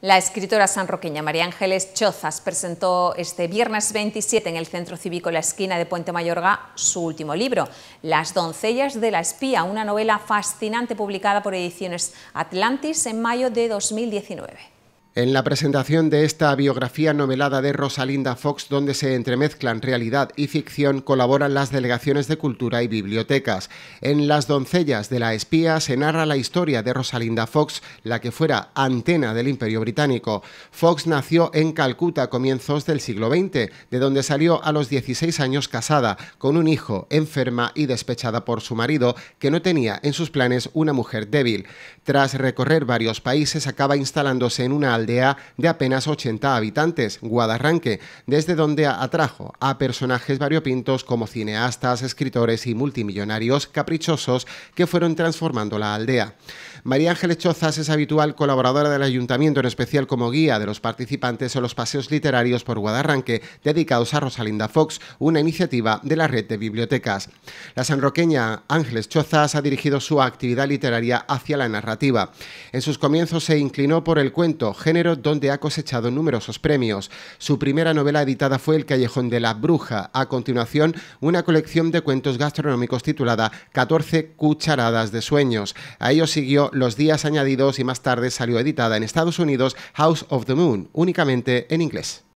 La escritora sanroqueña María Ángeles Chozas presentó este viernes 27 en el Centro Cívico La Esquina de Puente Mayorga su último libro, Las doncellas de la espía, una novela fascinante publicada por Ediciones Atlantis en mayo de 2019. En la presentación de esta biografía novelada de Rosalinda Fox, donde se entremezclan realidad y ficción, colaboran las delegaciones de cultura y bibliotecas. En Las doncellas de la espía se narra la historia de Rosalinda Fox, la que fuera antena del Imperio Británico. Fox nació en Calcuta a comienzos del siglo XX, de donde salió a los 16 años casada, con un hijo, enferma y despechada por su marido, que no tenía en sus planes una mujer débil. Tras recorrer varios países, acaba instalándose en una aldea de apenas 80 habitantes, Guadarranque, desde donde atrajo a personajes variopintos como cineastas, escritores y multimillonarios caprichosos que fueron transformando la aldea. María Ángeles Chozas es habitual colaboradora del ayuntamiento, en especial como guía de los participantes en los paseos literarios por Guadarranque dedicados a Rosalinda Fox, una iniciativa de la red de bibliotecas. La sanroqueña Ángeles Chozas ha dirigido su actividad literaria hacia la narrativa. En sus comienzos se inclinó por el cuento, género donde ha cosechado numerosos premios. Su primera novela editada fue El Callejón de la Bruja. A continuación, una colección de cuentos gastronómicos titulada 14 Cucharadas de Sueños. A ello siguió Los Días Añadidos y más tarde salió editada en Estados Unidos House of the Moon, únicamente en inglés.